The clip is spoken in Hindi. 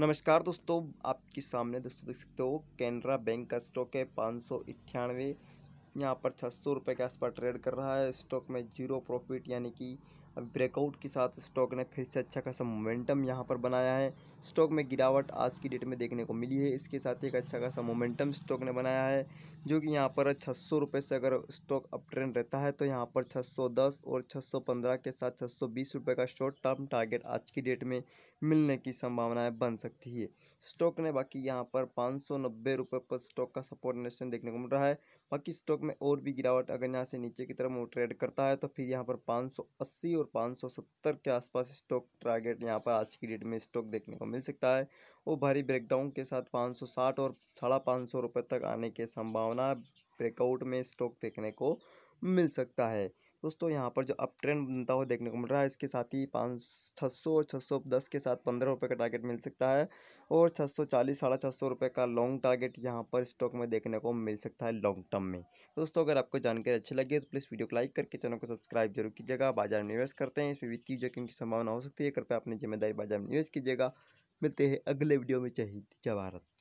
नमस्कार दोस्तों आपके सामने दोस्तों देख सकते हो कैनरा बैंक का स्टॉक है पाँच सौ इक्यानवे यहाँ पर छः सौ रुपये के आसपास ट्रेड कर रहा है स्टॉक में जीरो प्रॉफिट यानी कि ब्रेकआउट के साथ स्टॉक ने फिर से अच्छा खासा मोमेंटम यहाँ पर बनाया है स्टॉक में गिरावट आज की डेट में देखने को मिली है इसके साथ एक अच्छा खासा मोमेंटम स्टॉक ने बनाया है जो कि यहाँ पर छः सौ रुपये से अगर स्टॉक अप ट्रेंड रहता है तो यहाँ पर छः सौ दस और छः सौ पंद्रह के साथ छः सौ बीस रुपये का शॉर्ट टर्म टारगेट आज की डेट में मिलने की संभावनाएं बन सकती है स्टॉक ने बाकी यहाँ पर पाँच सौ नब्बे रुपये पर स्टॉक का सपोर्ट नेशन देखने को मिल रहा है बाकी स्टॉक में और भी गिरावट अगर यहाँ से नीचे की तरफ वो ट्रेड करता है तो फिर यहाँ पर 580 और 570 के आसपास स्टॉक टारगेट यहाँ पर आज की डेट में स्टॉक देखने को मिल सकता है और भारी ब्रेकडाउन के साथ 560 और साढ़ा पाँच सौ रुपये तक आने के संभावना संभावना ब्रेकआउट में स्टॉक देखने को मिल सकता है दोस्तों यहाँ पर जो अप ट्रेंड बनता हुआ देखने को मिल रहा है इसके साथ ही पाँच छः सौ और छः सौ दस के साथ पंद्रह रुपये का टारगेट मिल सकता है और छः सौ चालीस साढ़े छः सौ रुपये का लॉन्ग टारगेट यहाँ पर स्टॉक में देखने को मिल सकता है लॉन्ग टर्म में दोस्तों अगर आपको जानकारी अच्छी लगी तो प्लीज़ वीडियो को लाइक करके चैनल को सब्सक्राइब जरूर कीजिएगा बाजार में निवेश करते हैं इसमें वित्तीय जोखिम की संभावना हो सकती है कृपया अपनी जिम्मेदारी बाजार में निवेश कीजिएगा मिलते हैं अगले वीडियो में चाहिए जवाहरत